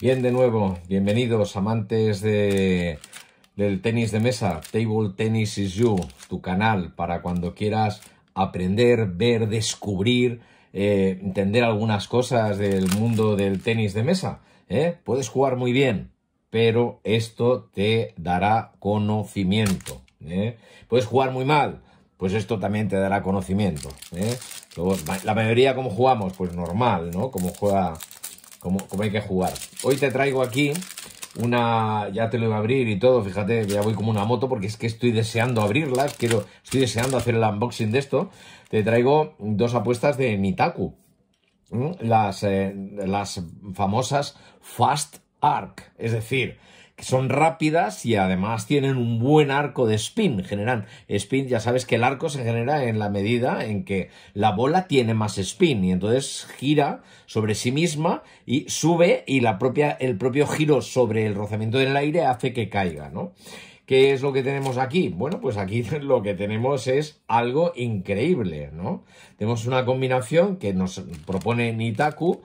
Bien, de nuevo, bienvenidos amantes de, del tenis de mesa, Table Tennis is You, tu canal para cuando quieras aprender, ver, descubrir, eh, entender algunas cosas del mundo del tenis de mesa. ¿eh? Puedes jugar muy bien, pero esto te dará conocimiento. ¿eh? Puedes jugar muy mal, pues esto también te dará conocimiento. la mayoría, ¿cómo jugamos? Pues normal, ¿no? Como juega como hay que jugar. Hoy te traigo aquí una, ya te lo voy a abrir y todo, fíjate, ya voy como una moto porque es que estoy deseando abrirla... quiero, estoy deseando hacer el unboxing de esto. Te traigo dos apuestas de Nitaku, las, eh, las famosas Fast Arc, es decir, son rápidas y además tienen un buen arco de spin, generan spin, ya sabes que el arco se genera en la medida en que la bola tiene más spin y entonces gira sobre sí misma y sube y el propio giro sobre el rozamiento del aire hace que caiga, ¿no? ¿Qué es lo que tenemos aquí? Bueno, pues aquí lo que tenemos es algo increíble, ¿no? Tenemos una combinación que nos propone Nitaku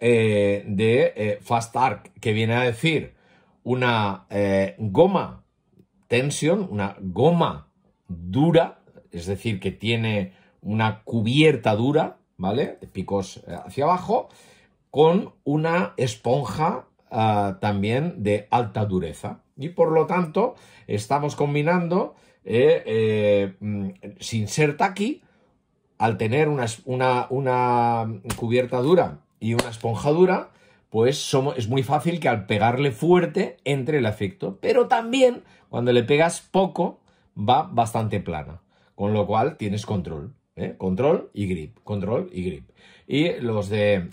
eh, de eh, Fast Arc, que viene a decir una eh, goma tension, una goma dura, es decir, que tiene una cubierta dura, ¿vale? De picos eh, hacia abajo, con una esponja ah, también de alta dureza. Y por lo tanto, estamos combinando, eh, mm, sin ser taqui, al tener una, una cubierta dura y una esponja dura, pues es muy fácil que al pegarle fuerte entre el efecto, pero también cuando le pegas poco va bastante plana, con lo cual tienes control, ¿eh? control y grip, control y grip. Y los de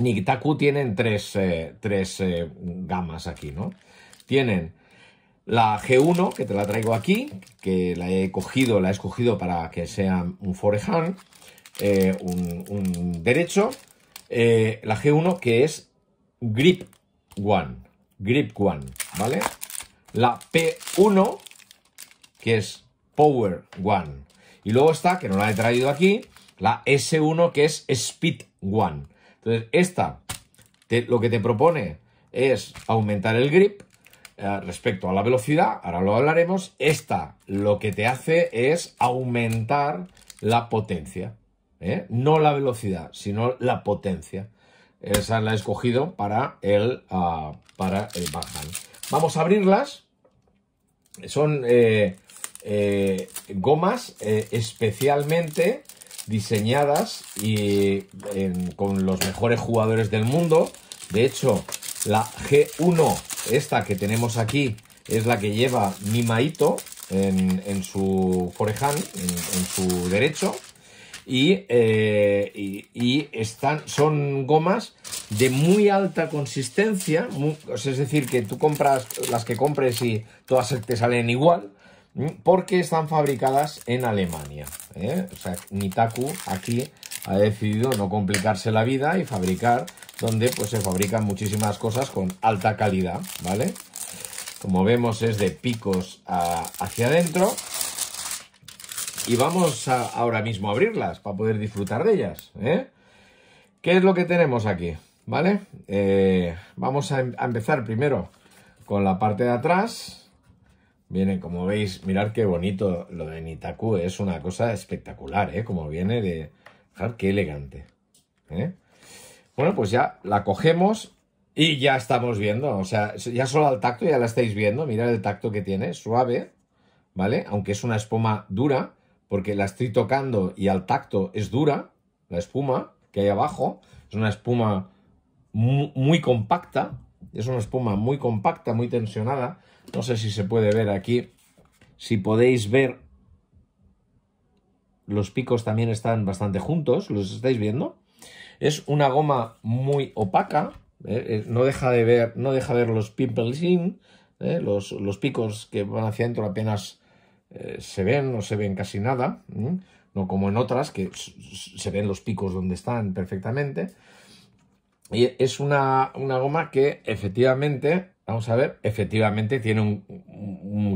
Nikitaku tienen tres, eh, tres eh, gamas aquí, ¿no? Tienen la G1, que te la traigo aquí, que la he cogido, la he escogido para que sea un forehand, un, derecho. la G1, que es Grip One. Grip One, ¿vale? La P1, que es Power One. Y luego está, que no la he traído aquí, la S1, que es Speed One. Entonces, esta lo que te propone es aumentar el grip eh, respecto a la velocidad, ahora lo hablaremos. Esta lo que te hace es aumentar la potencia. ¿eh? No la velocidad, sino la potencia. Esa la he escogido para el, ah, para el Vamos a abrirlas. Son eh, eh, gomas eh, especialmente diseñadas y con los mejores jugadores del mundo. De hecho, la G1, esta que tenemos aquí, es la que lleva mi en, en su forehand, en su derecho. Eh, y, están, son gomas de muy alta consistencia, es decir, que tú compras las que compres y todas te salen igual, porque están fabricadas en Alemania. ¿eh? O sea, Nitaku aquí ha decidido no complicarse la vida y fabricar donde pues, se fabrican muchísimas cosas con alta calidad, ¿vale? Como vemos es de picos hacia adentro y vamos a, ahora mismo a abrirlas para poder disfrutar de ellas. ¿eh? ¿Qué es lo que tenemos aquí? ¿Vale? Eh, vamos em-, a, empezar primero con la parte de atrás. Viene, como veis, mirad qué bonito lo de Nitaku. Es una cosa espectacular, ¿eh? Como viene de... qué elegante. ¿eh? Bueno, pues ya la cogemos y ya estamos viendo. O sea, ya solo al tacto ya la estáis viendo. Mirad el tacto que tiene, suave, ¿vale? Aunque es una espuma dura, porque la estoy tocando y al tacto es dura, la espuma que hay abajo, es una espuma muy, compacta, es una espuma muy compacta, muy tensionada, no sé si se puede ver aquí, si podéis ver, los picos también están bastante juntos, ¿los estáis viendo? Es una goma muy opaca, eh, eh, no, deja de ver, no deja ver los pimples eh, los, picos que van hacia adentro apenas eh, se ven, no se ven casi nada, no como en otras que se ven los picos donde están perfectamente. Y es una, goma que efectivamente, vamos a ver, efectivamente tiene un,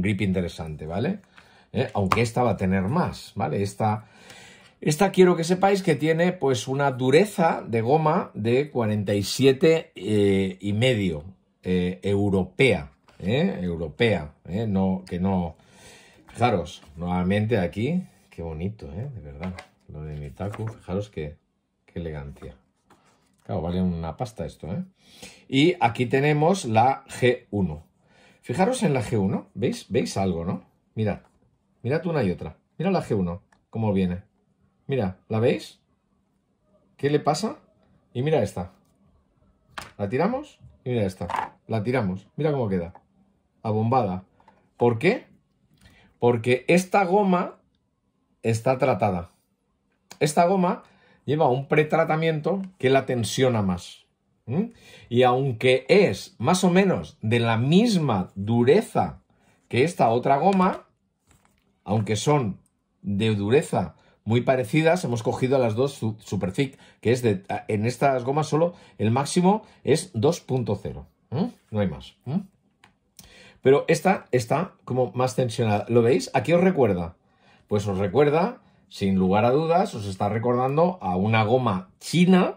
grip interesante, ¿vale? Eh, aunque esta va a tener más, ¿vale? Esta, esta quiero que sepáis que tiene pues una dureza de goma de 47 eh, y medio eh, europea, europea, no, que no, Fijaros, nuevamente aquí, qué bonito, ¿eh? De verdad, lo de Mitaku, fijaros qué, elegancia. Claro, vale una pasta esto, ¿eh? Y aquí tenemos la G1. Fijaros en la G1, ¿veis? ¿Veis algo, no? Mirad, mirad una y otra. Mira la G1, cómo viene. Mira, ¿la veis? ¿Qué le pasa? Y mira esta. La tiramos y mira esta. La tiramos. Mira cómo queda. Abombada. ¿Por qué? Porque esta goma está tratada. Esta goma lleva un pretratamiento que la tensiona más. Y aunque es más o menos de la misma dureza que esta otra goma, aunque son de dureza muy parecidas, hemos cogido a las dos super que es de, en estas gomas solo el máximo es 2.0. No hay más. Pero esta está como más tensionada. ¿Lo veis? ¿A qué os recuerda? Pues os recuerda, sin lugar a dudas, os está recordando a una goma china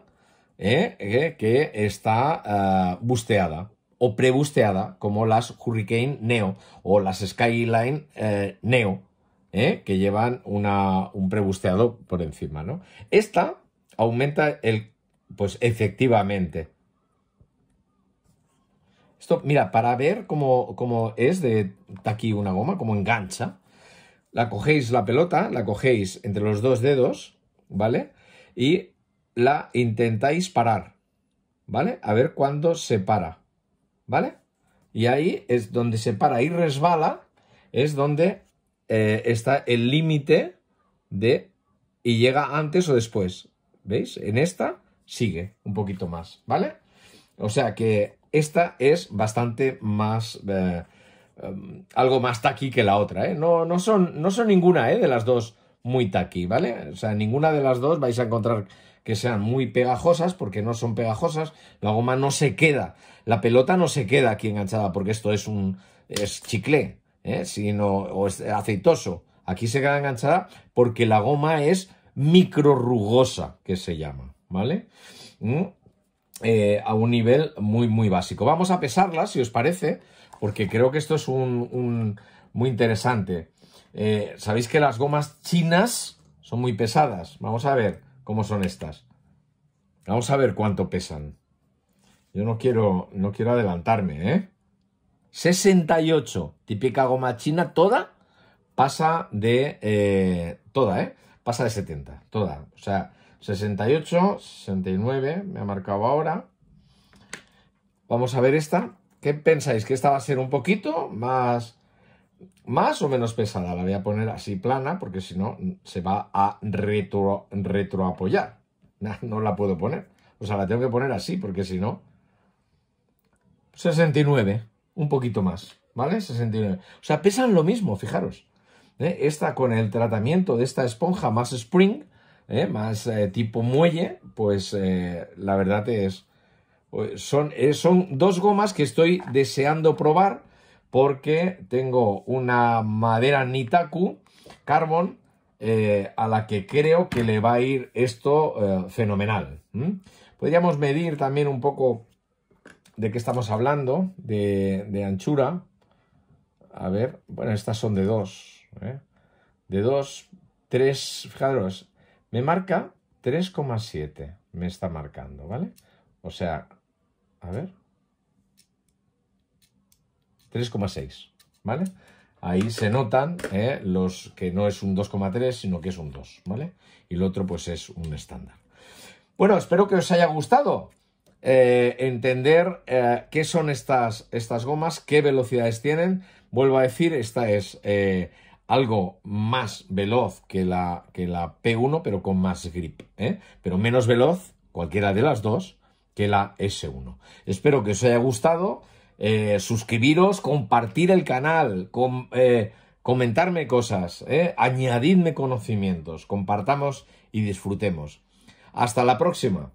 ¿eh? ¿Eh? que está eh, busteada o prebusteada, como las Hurricane Neo o las Skyline Neo, que llevan una, un prebusteado por encima. ¿no? Esta aumenta el, pues efectivamente, esto, mira, para ver cómo, es de aquí una goma, cómo engancha, la cogéis la pelota, la cogéis entre los dos dedos, ¿vale? Y la intentáis parar, ¿vale? A ver cuándo se para, ¿vale? Y ahí es donde se para y resbala, es donde eh, está el límite de... y llega antes o después, ¿veis? En esta sigue un poquito más, ¿vale? O sea que esta es bastante más... Eh, em, algo más taqui que la otra, ¿eh? No, no, son, no son ninguna, ¿eh? De las dos muy taqui, ¿vale? O sea, ninguna de las dos vais a encontrar que sean muy pegajosas, porque no son pegajosas, la goma no se queda, la pelota no se queda aquí enganchada, porque esto es un es chicle, ¿eh? sino o es aceitoso. Aquí se queda enganchada porque la goma es microrugosa, que se llama, ¿vale? ¿Mm? Eh, a un nivel muy, muy básico. Vamos a pesarlas, si os parece, porque creo que esto es un, muy interesante. Eh, sabéis que las gomas chinas son muy pesadas. Vamos a ver cómo son estas. Vamos a ver cuánto pesan. Yo no quiero, no quiero adelantarme, ¿eh? 68, típica goma china, toda pasa de... Eh, toda, ¿eh? Pasa de 70, toda. O sea, 68, 69, me ha marcado ahora. Vamos a ver esta. ¿Qué pensáis? ¿Que esta va a ser un poquito más, más o menos pesada? La voy a poner así plana porque si no se va a retro, retroapoyar. No la puedo poner. O sea, la tengo que poner así porque si no... 69, un poquito más, ¿vale? 69. O sea, pesan lo mismo, fijaros. ¿eh? Esta con el tratamiento de esta esponja más spring, ¿eh? más eh, tipo muelle, pues eh, la verdad es, pues, son, son dos gomas que estoy deseando probar porque tengo una madera Nitaku Carbon a la que creo que le va a ir esto fenomenal. Podríamos medir también un poco de qué estamos hablando, de, anchura. A ver, bueno, estas son de dos. De dos, tres, fijaros, me marca 3,7. Me está marcando, ¿vale? O sea, a ver. 3,6, ¿vale? Ahí se notan eh, los que no es un 2,3, sino que es un 2, ¿vale? Y el otro pues es un estándar. Bueno, espero que os haya gustado eh, entender eh, qué son estas, estas gomas, qué velocidades tienen. Vuelvo a decir, esta es algo más veloz que la, que la P1, pero con más grip, ¿eh? pero menos veloz, cualquiera de las dos, que la S1. Espero que os haya gustado. Eh, suscribiros, compartir el canal, eh, comentarme cosas, añadidme conocimientos, compartamos y disfrutemos. Hasta la próxima.